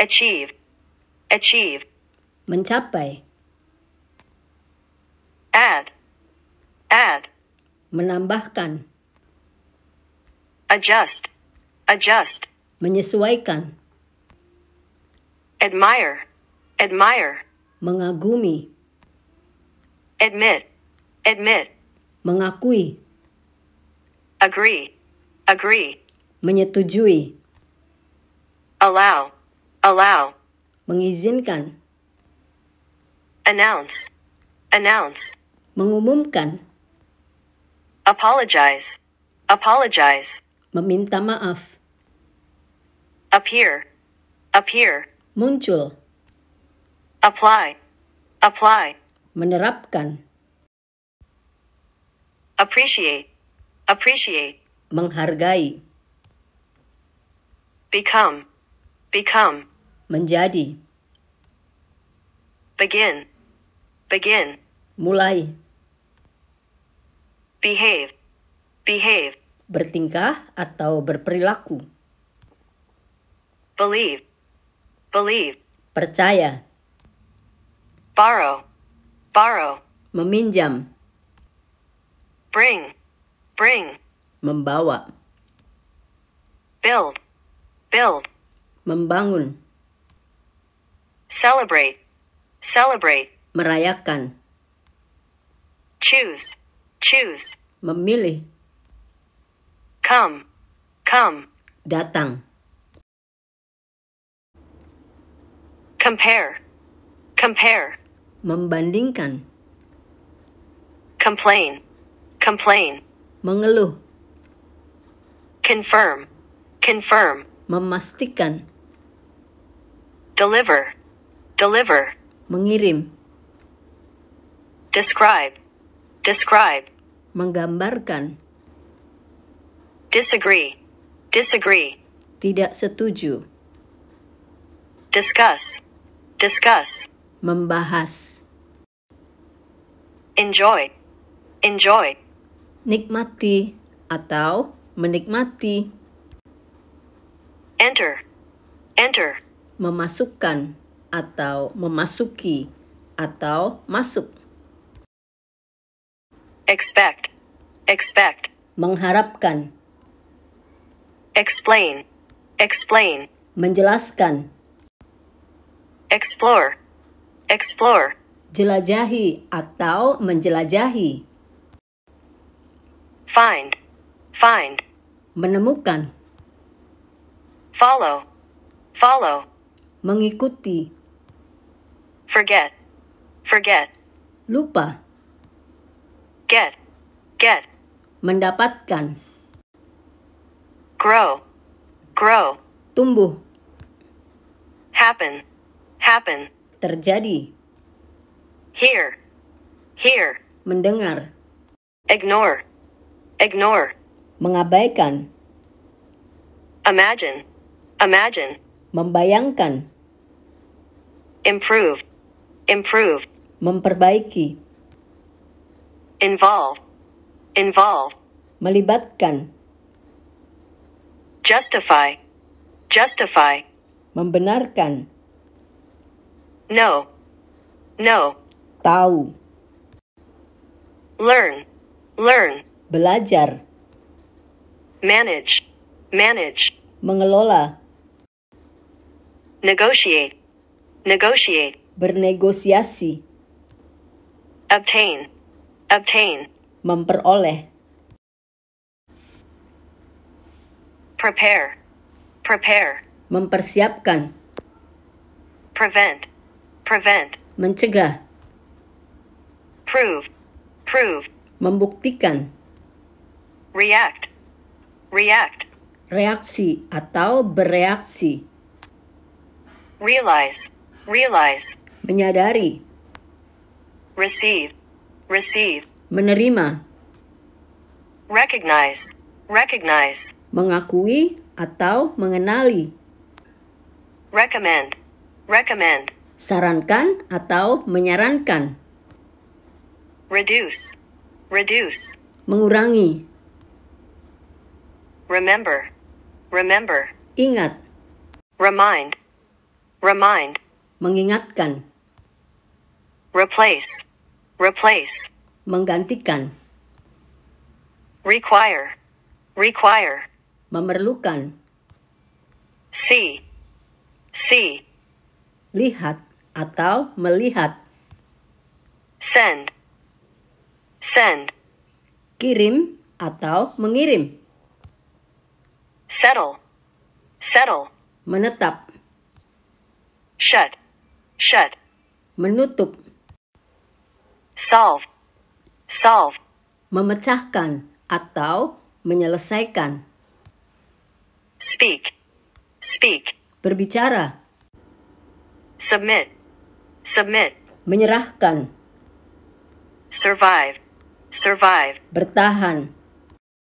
Achieve. Achieve. Mencapai. Add. Add. Menambahkan. Adjust. Adjust. Menyesuaikan. Admire. Admire. Mengagumi. Admit. Admit. Mengakui. Agree. Agree. Menyetujui. Allow. Allow. Mengizinkan. Announce. Announce. Mengumumkan. Apologize. Apologize. Meminta maaf. Appear. Appear. Muncul. Apply. Apply. Menerapkan. Appreciate. Appreciate. Menghargai. Become. Become. Menjadi. Begin. Begin. Mulai. Behave. Behave. Bertingkah atau berperilaku. Believe. Believe. Percaya. Borrow. Borrow. Meminjam. Bring. Bring. Membawa. Build. Build membangun celebrate celebrate merayakan choose choose memilih come come datang compare compare membandingkan complain complain mengeluh confirm confirm memastikan deliver, deliver, mengirim. Describe, describe, menggambarkan. Disagree, disagree, tidak setuju. Discuss, discuss, membahas. Enjoy, enjoy, nikmati atau menikmati. Enter, enter memasukkan atau memasuki atau masuk. Expect. Expect. Mengharapkan. Explain. Explain. Menjelaskan. Explore. Explore. Jelajahi atau menjelajahi. Find. Find. Menemukan. Follow. Follow. Mengikuti. Forget. Forget. Lupa. Get. Get. Mendapatkan. Grow. Grow. Tumbuh. Happen. Happen. Terjadi. Hear. Hear. Mendengar. Ignore. Ignore. Mengabaikan. Imagine. Imagine membayangkan improve improve memperbaiki involve involve melibatkan justify justify membenarkan no no tahu learn learn belajar manage manage mengelola Negotiate. Negotiate. Bernegosiasi. Obtain. Obtain. Memperoleh. Prepare. Prepare. Mempersiapkan. Prevent. Prevent. Mencegah. Prove. Prove. Membuktikan. React. React. Reaksi atau bereaksi realize, realize, menyadari, receive, receive, menerima, recognize, recognize, mengakui atau mengenali, recommend, recommend, sarankan atau menyarankan, reduce, reduce, mengurangi, remember, remember, ingat, remind. Remind. Mengingatkan. Replace. Replace. Menggantikan. Require. Require. Memerlukan. See. See. Lihat atau melihat. Send. Send. Kirim atau mengirim. Settle. Settle. Menetap. Shut. Shut. Menutup. Solve. Solve. Memecahkan atau menyelesaikan. Speak. Speak. Berbicara. Submit. Submit. Menyerahkan. Survive. Survive. Bertahan.